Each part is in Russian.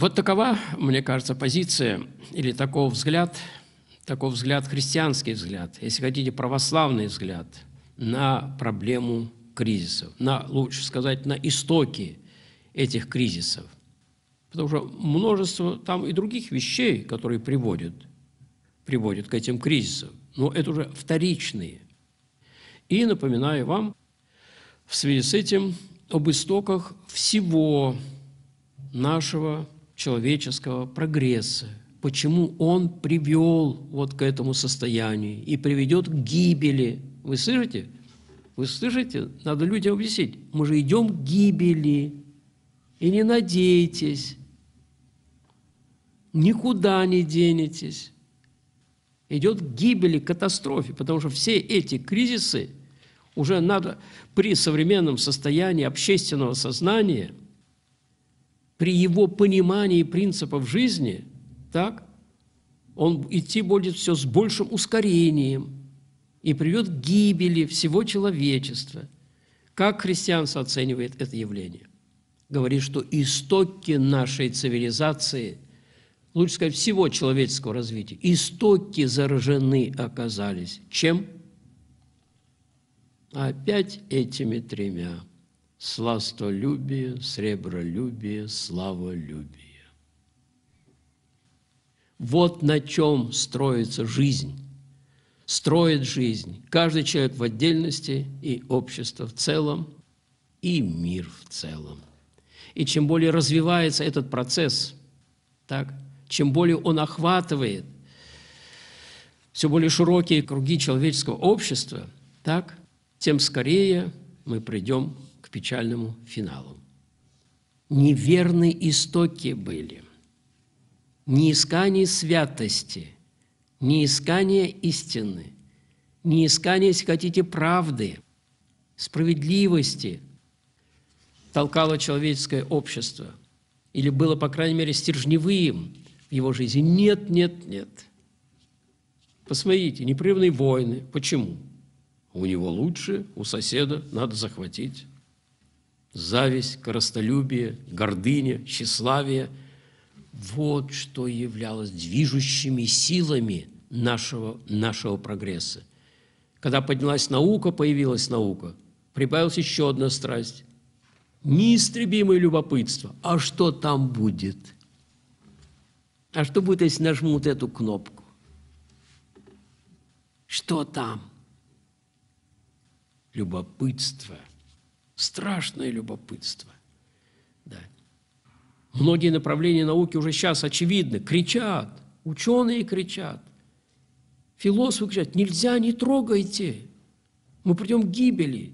Вот такова, мне кажется, позиция или таков взгляд, таков взгляд, христианский взгляд, если хотите, православный взгляд на проблему кризисов, на, лучше сказать, на истоки этих кризисов. Потому что множество там и других вещей, которые приводят, приводят к этим кризисам, но это уже вторичные. И напоминаю вам в связи с этим об истоках всего нашего человеческого прогресса, почему он привел вот к этому состоянию и приведет к гибели. Вы слышите? Вы слышите? Надо людям объяснить. Мы же идем к гибели. И не надейтесь. Никуда не денетесь. Идет к гибели, к катастрофе, потому что все эти кризисы уже надо при современном состоянии общественного сознания – при его понимании принципов жизни, так, он идти будет все с большим ускорением и приведет к гибели всего человечества. Как христианство оценивает это явление? Говорит, что истоки нашей цивилизации, лучше сказать, всего человеческого развития, истоки заражены оказались. Чем? Опять этими тремя сластолюбие, сребролюбие, славолюбие. Вот на чем строится жизнь. Строит жизнь каждый человек в отдельности и общество в целом, и мир в целом. И чем более развивается этот процесс, так, чем более он охватывает все более широкие круги человеческого общества, так, тем скорее мы придем к печальному финалу. Неверные истоки были, не искание святости, не искание истины, не искание, если хотите, правды, справедливости толкало человеческое общество или было, по крайней мере, стержневым в его жизни. Нет, нет, нет. Посмотрите, непрерывные войны. Почему? У него лучше, у соседа надо захватить зависть, коростолюбие, гордыня, тщеславие – вот что являлось движущими силами нашего, нашего прогресса. Когда поднялась наука, появилась наука, прибавилась еще одна страсть – неистребимое любопытство. А что там будет? А что будет, если нажмут эту кнопку? Что там? Любопытство – Страшное любопытство. Да. Многие направления науки уже сейчас очевидны. Кричат, ученые кричат, философы кричат, нельзя, не трогайте, мы придем к гибели.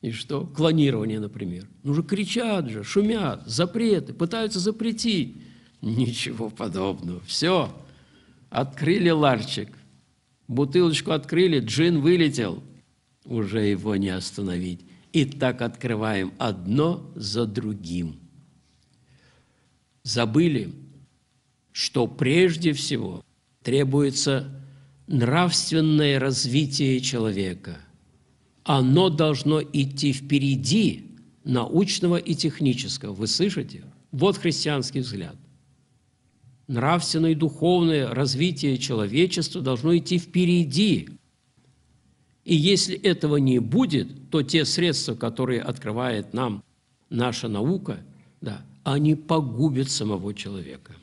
И что? Клонирование, например. Ну же кричат же, шумят, запреты, пытаются запретить. Ничего подобного. Все. Открыли ларчик. Бутылочку открыли, джин вылетел – уже его не остановить. И так открываем одно за другим. Забыли, что прежде всего требуется нравственное развитие человека. Оно должно идти впереди научного и технического. Вы слышите? Вот христианский взгляд. Нравственное и духовное развитие человечества должно идти впереди и если этого не будет, то те средства, которые открывает нам наша наука, да, они погубят самого человека.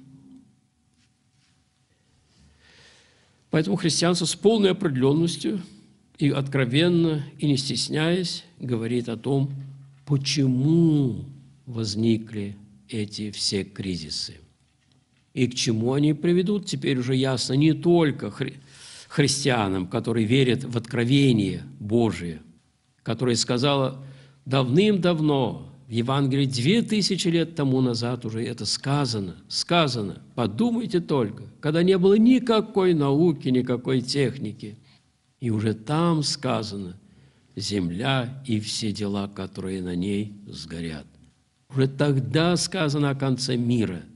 Поэтому христианство с полной определенностью и откровенно, и не стесняясь, говорит о том, почему возникли эти все кризисы. И к чему они приведут, теперь уже ясно не только хри христианам, которые верят в откровение Божие, которое сказала давным-давно, в Евангелии две тысячи лет тому назад уже это сказано, сказано. Подумайте только, когда не было никакой науки, никакой техники. И уже там сказано «земля и все дела, которые на ней сгорят». Уже тогда сказано о конце мира –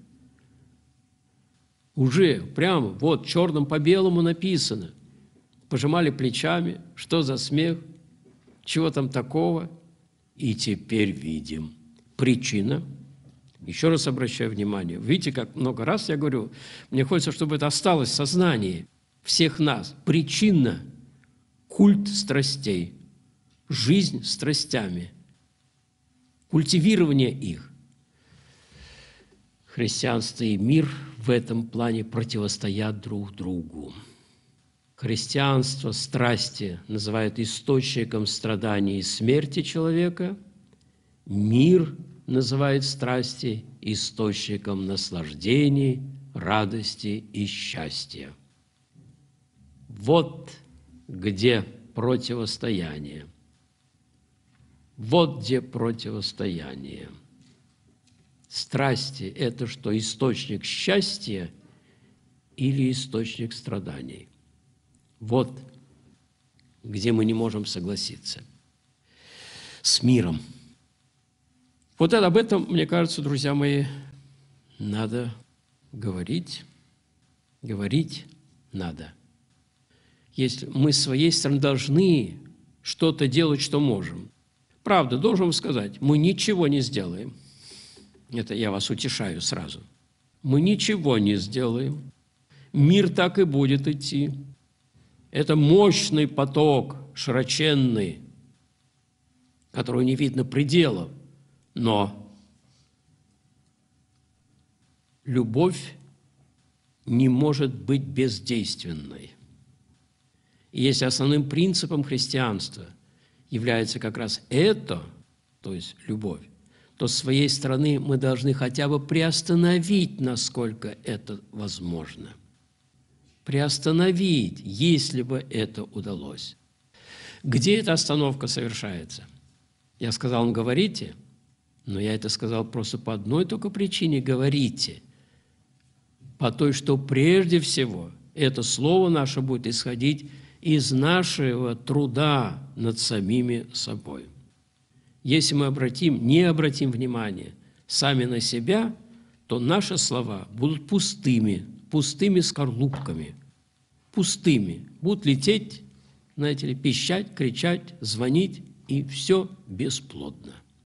уже прямо, вот, черным по белому написано. Пожимали плечами, что за смех, чего там такого. И теперь видим. Причина. Еще раз обращаю внимание. Видите, как много раз я говорю, мне хочется, чтобы это осталось в сознании всех нас. Причина – культ страстей, жизнь страстями, культивирование их. Христианство и мир – в этом плане противостоят друг другу. Христианство, страсти называют источником страданий и смерти человека, мир называет страсти источником наслаждений, радости и счастья. Вот где противостояние. Вот где противостояние страсти – это что, источник счастья или источник страданий? Вот где мы не можем согласиться. С миром. Вот об этом, мне кажется, друзья мои, надо говорить. Говорить надо. Если мы с своей стороны должны что-то делать, что можем. Правда, должен сказать, мы ничего не сделаем – это я вас утешаю сразу. Мы ничего не сделаем. Мир так и будет идти. Это мощный поток, широченный, которого не видно пределов. Но любовь не может быть бездейственной. И если основным принципом христианства является как раз это, то есть любовь, то с своей стороны мы должны хотя бы приостановить, насколько это возможно. Приостановить, если бы это удалось. Где эта остановка совершается? Я сказал им «говорите», но я это сказал просто по одной только причине «говорите», по той, что прежде всего это слово наше будет исходить из нашего труда над самими собой. Если мы обратим, не обратим внимания сами на себя, то наши слова будут пустыми, пустыми скорлупками, пустыми. Будут лететь, знаете ли, пищать, кричать, звонить, и все бесплодно.